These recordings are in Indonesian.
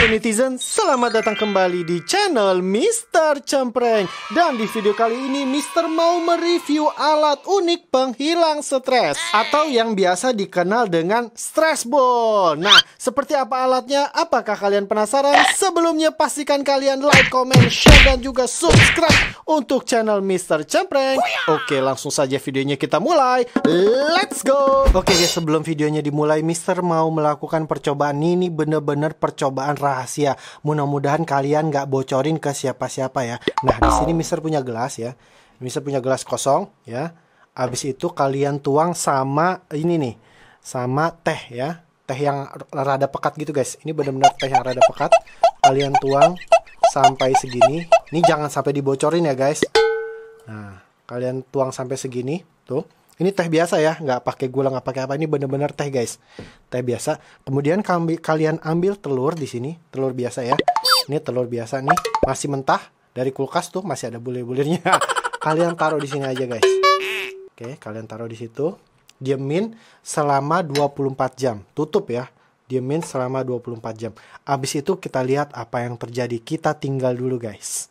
Halo netizen, selamat datang kembali di channel Mr. Cempreng Dan di video kali ini Mr. mau mereview alat unik penghilang stres Atau yang biasa dikenal dengan stress ball Nah, seperti apa alatnya? Apakah kalian penasaran? Sebelumnya pastikan kalian like, comment, share, dan juga subscribe Untuk channel Mr. Cempreng Oke, langsung saja videonya kita mulai Let's go! Oke guys, sebelum videonya dimulai Mr. mau melakukan percobaan ini bener-bener percobaan rahasia. Mudah-mudahan kalian nggak bocorin ke siapa-siapa ya. Nah, di sini Mister punya gelas ya. Mister punya gelas kosong ya. Habis itu kalian tuang sama ini nih. Sama teh ya. Teh yang rada pekat gitu guys. Ini benar-benar teh yang rada pekat. Kalian tuang sampai segini. Ini jangan sampai dibocorin ya guys. Nah, kalian tuang sampai segini tuh ini teh biasa ya, nggak pakai gula, nggak pakai apa. Ini bener-bener teh guys, teh biasa. Kemudian kami, kalian ambil telur di sini, telur biasa ya. Ini telur biasa nih, masih mentah dari kulkas tuh masih ada bulir-bulirnya. kalian taruh di sini aja guys. Oke, kalian taruh di situ. Diemin selama 24 jam. Tutup ya diemin selama 24 jam. Abis itu kita lihat apa yang terjadi. Kita tinggal dulu guys.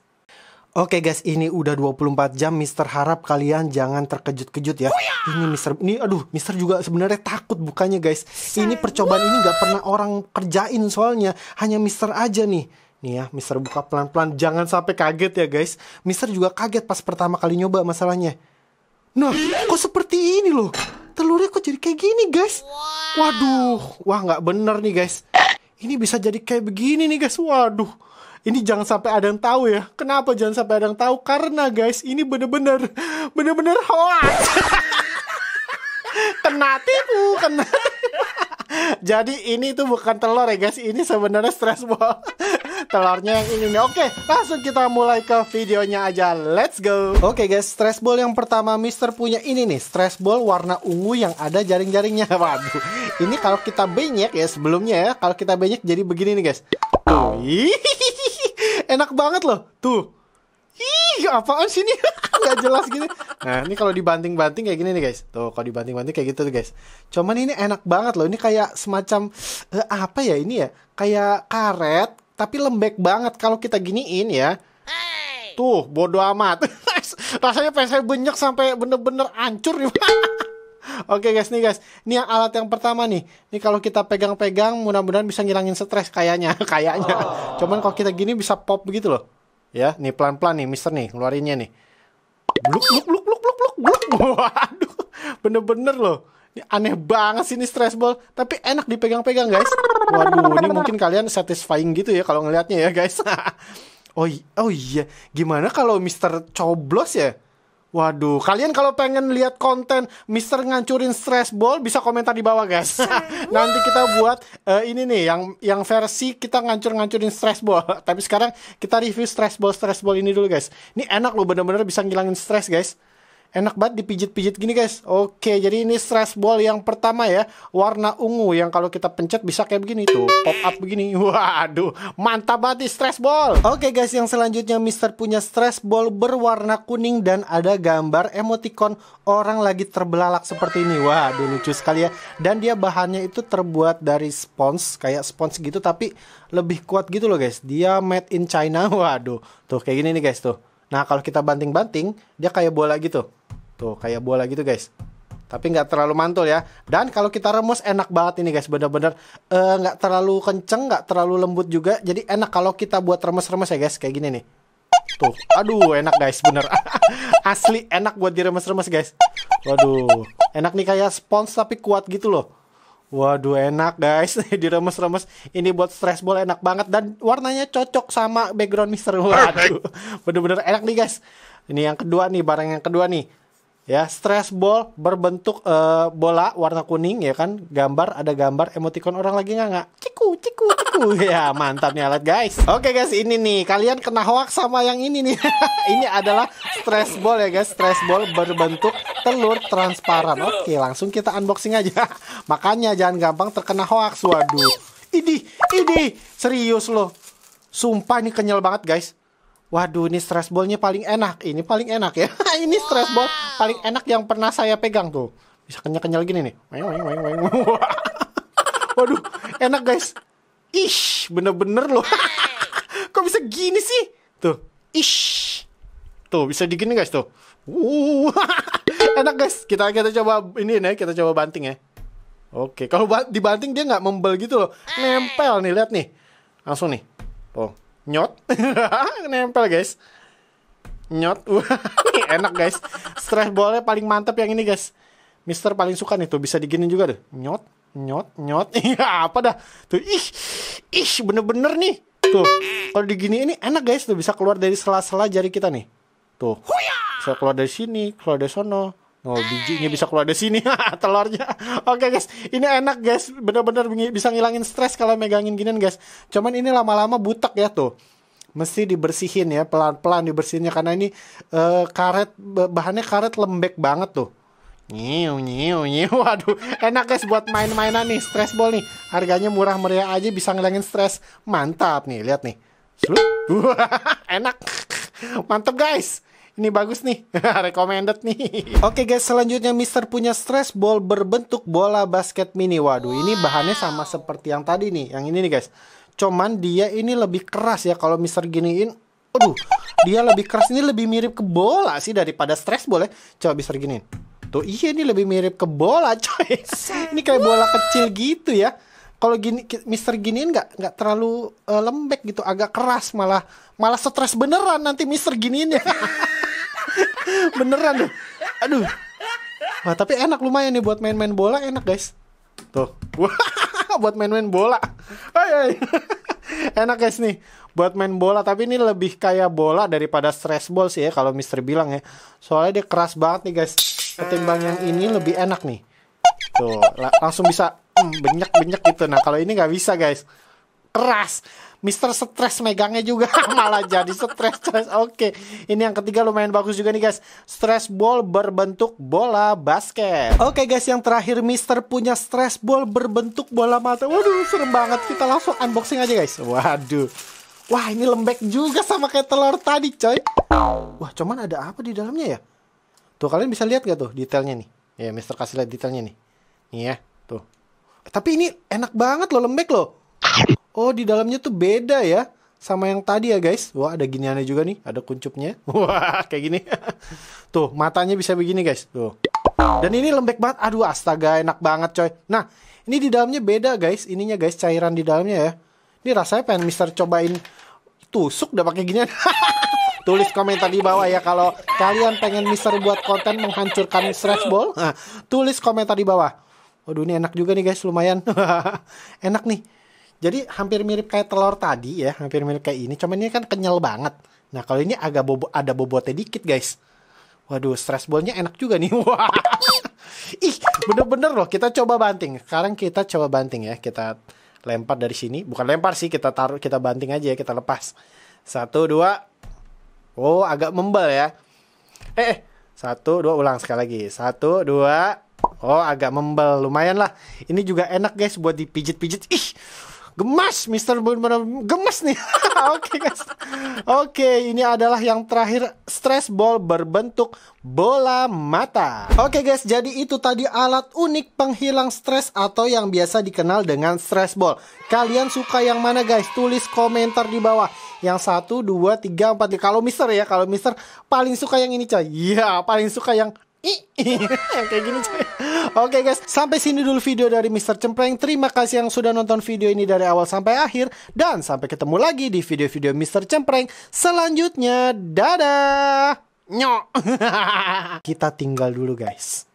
Oke guys, ini udah 24 jam. Mister harap kalian jangan terkejut-kejut ya. Oh, iya. Ini Mister, ini aduh, Mister juga sebenarnya takut bukannya guys. Ini percobaan ini nggak pernah orang kerjain soalnya, hanya Mister aja nih. Nih ya, Mister buka pelan-pelan, jangan sampai kaget ya guys. Mister juga kaget pas pertama kali nyoba masalahnya. Nah, kok seperti ini loh? Telurnya kok jadi kayak gini guys? Waduh, wah nggak bener nih guys. Ini bisa jadi kayak begini nih guys, waduh ini jangan sampai ada yang tahu ya. Kenapa jangan sampai ada yang tahu? Karena guys, ini bener-bener bener-bener hoax. kena tipu, kena. Jadi ini tuh bukan telur ya guys, ini sebenarnya stress ball. Telurnya yang ini nih. Oke, langsung kita mulai ke videonya aja. Let's go. Oke guys, stress ball yang pertama Mister punya ini nih, stress ball warna ungu yang ada jaring-jaringnya. Waduh. Ini kalau kita banyak ya sebelumnya ya, kalau kita banyak jadi begini nih guys. Wih enak banget loh tuh ih apaan sih ini Gak jelas gini gitu. nah ini kalau dibanting-banting kayak gini nih guys tuh kalau dibanting-banting kayak gitu tuh guys cuman ini enak banget loh ini kayak semacam eh, apa ya ini ya kayak karet tapi lembek banget kalau kita giniin ya tuh bodo amat rasanya pengen saya benyek sampai bener-bener hancur nih Oke okay guys nih guys, ini yang alat yang pertama nih. Ini kalau kita pegang-pegang mudah-mudahan bisa ngilangin stres kayaknya, kayaknya. Oh. Cuman kalau kita gini bisa pop begitu loh. Ya, nih pelan-pelan nih Mister nih, ngeluarinnya nih. Bluk bluk bluk bluk bluk bluk bluk. Waduh, bener-bener loh. Ini aneh banget sih ini stress ball, tapi enak dipegang-pegang guys. Waduh, ini mungkin kalian satisfying gitu ya kalau ngelihatnya ya guys. oh, oh iya, gimana kalau Mister coblos ya? Waduh, kalian kalau pengen lihat konten Mister ngancurin stress ball bisa komentar di bawah guys. Nanti kita buat uh, ini nih yang yang versi kita ngancur-ngancurin stress ball. Tapi sekarang kita review stress ball stress ball ini dulu guys. Ini enak loh bener-bener bisa ngilangin stress guys enak banget dipijit-pijit gini guys. Oke, jadi ini stress ball yang pertama ya, warna ungu yang kalau kita pencet bisa kayak begini tuh, pop up begini. Waduh, mantap banget nih stress ball. Oke guys, yang selanjutnya Mister punya stress ball berwarna kuning dan ada gambar emoticon orang lagi terbelalak seperti ini. Waduh, lucu sekali ya. Dan dia bahannya itu terbuat dari spons, kayak spons gitu tapi lebih kuat gitu loh guys. Dia made in China. Waduh, tuh kayak gini nih guys tuh. Nah, kalau kita banting-banting, dia kayak bola gitu. Tuh gitu, kayak bola gitu guys. Tapi nggak terlalu mantul ya. Dan kalau kita remus enak banget ini guys, bener-bener eh, nggak -bener, uh, terlalu kenceng, nggak terlalu lembut juga. Jadi enak kalau kita buat remes-remes ya guys, kayak gini nih. Tuh, aduh enak guys, bener. Asli enak buat diremes-remes guys. Waduh, enak nih kayak spons tapi kuat gitu loh. Waduh enak guys, diremes-remes. Ini buat stress ball enak banget dan warnanya cocok sama background Mister. Waduh, bener-bener enak nih guys. Ini yang kedua nih, barang yang kedua nih ya stress ball berbentuk uh, bola warna kuning ya kan gambar ada gambar emoticon orang lagi nggak nggak ciku ciku ciku ya mantap nih alat guys oke guys ini nih kalian kena hoax sama yang ini nih ini adalah stress ball ya guys stress ball berbentuk telur transparan oke langsung kita unboxing aja makanya jangan gampang terkena hoax waduh ini ini serius loh sumpah ini kenyal banget guys Waduh, ini stress ballnya paling enak. Ini paling enak ya. ini stress ball paling enak yang pernah saya pegang tuh. Bisa kenyal-kenyal gini nih. Waduh, enak guys. Ish, bener-bener loh. Kok bisa gini sih? Tuh, ish. Tuh, bisa digini guys tuh. Wuh, enak guys. Kita kita coba ini nih, kita coba banting ya. Oke, kalau dibanting dia nggak membel gitu loh. Eh. Nempel nih, lihat nih. Langsung nih. Tuh nyot nempel guys nyot enak guys stress ballnya paling mantep yang ini guys Mister paling suka nih tuh bisa digini juga deh nyot nyot nyot iya apa dah tuh ih ih bener-bener nih tuh kalau digini ini enak guys tuh bisa keluar dari sela-sela jari kita nih tuh bisa keluar dari sini keluar dari sono Oh bijinya bisa keluar dari sini telurnya. Oke okay, guys, ini enak guys, bener-bener bisa ngilangin stres kalau megangin ginian guys. Cuman ini lama-lama butek ya tuh. Mesti dibersihin ya, pelan-pelan dibersihinnya karena ini uh, karet bahannya karet lembek banget tuh. Nyiu nyiu nyiu, waduh enak guys buat main-mainan nih, stress ball nih. Harganya murah meriah aja bisa ngilangin stres, mantap nih lihat nih. enak, mantap guys ini bagus nih recommended nih oke okay guys selanjutnya Mister punya stress ball berbentuk bola basket mini waduh ini bahannya sama seperti yang tadi nih yang ini nih guys cuman dia ini lebih keras ya kalau Mister giniin aduh dia lebih keras ini lebih mirip ke bola sih daripada stress ball ya coba Mister giniin tuh iya ini lebih mirip ke bola coy ini kayak bola kecil gitu ya kalau gini Mister giniin nggak nggak terlalu uh, lembek gitu agak keras malah malah stres beneran nanti Mister giniin ya beneran deh aduh Wah, tapi enak lumayan nih buat main-main bola enak guys tuh buat main-main bola hai, hai. enak guys nih buat main bola tapi ini lebih kayak bola daripada stress ball sih ya kalau Mister bilang ya soalnya dia keras banget nih guys ketimbang yang ini lebih enak nih tuh langsung bisa banyak hmm, benyak benyak gitu nah kalau ini nggak bisa guys keras. Mister stres megangnya juga malah jadi stres stres. Oke, okay. ini yang ketiga lumayan bagus juga nih guys. Stress ball berbentuk bola basket. Oke okay guys, yang terakhir Mister punya stress ball berbentuk bola mata. Waduh, serem banget. Kita langsung unboxing aja guys. Waduh. Wah, ini lembek juga sama kayak telur tadi, coy. Wah, cuman ada apa di dalamnya ya? Tuh kalian bisa lihat gak tuh detailnya nih? Ya, Mister kasih lihat detailnya nih. Iya, ya, tuh. Eh, tapi ini enak banget loh, lembek loh. Oh, di dalamnya tuh beda ya sama yang tadi ya guys. Wah, ada giniannya juga nih, ada kuncupnya. Wah, kayak gini. Tuh, matanya bisa begini guys. Tuh. Dan ini lembek banget. Aduh, astaga, enak banget coy. Nah, ini di dalamnya beda guys. Ininya guys, cairan di dalamnya ya. Ini rasanya pengen Mister cobain tusuk udah pakai ginian. Tulis komentar di bawah ya kalau kalian pengen Mister buat konten menghancurkan stress ball. Nah, tulis komentar di bawah. Waduh ini enak juga nih guys lumayan. enak nih. Jadi hampir mirip kayak telur tadi ya, hampir mirip kayak ini. Cuman ini kan kenyal banget. Nah kalau ini agak bobo, ada bobotnya dikit guys. Waduh, stress ballnya enak juga nih. Wah. Ih, bener-bener loh. Kita coba banting. Sekarang kita coba banting ya. Kita lempar dari sini. Bukan lempar sih, kita taruh, kita banting aja ya. Kita lepas. Satu, dua. Oh, agak membel ya. Eh, eh. Satu, dua, ulang sekali lagi. Satu, dua. Oh, agak membel. Lumayan lah. Ini juga enak guys buat dipijit-pijit. Ih, Gemas, Mister benar-benar gemas nih. Oke guys. Oke, okay, ini adalah yang terakhir stress ball berbentuk bola mata. Oke okay, guys, jadi itu tadi alat unik penghilang stres atau yang biasa dikenal dengan stress ball. Kalian suka yang mana guys? Tulis komentar di bawah. Yang satu, dua, tiga, empat. Kalau Mister ya, kalau Mister paling suka yang ini coy. Iya, paling suka yang i kayak gini coy. Oke okay guys, sampai sini dulu video dari Mr. Cempreng. Terima kasih yang sudah nonton video ini dari awal sampai akhir. Dan sampai ketemu lagi di video-video Mr. Cempreng selanjutnya. Dadah! Nyok! Kita tinggal dulu guys.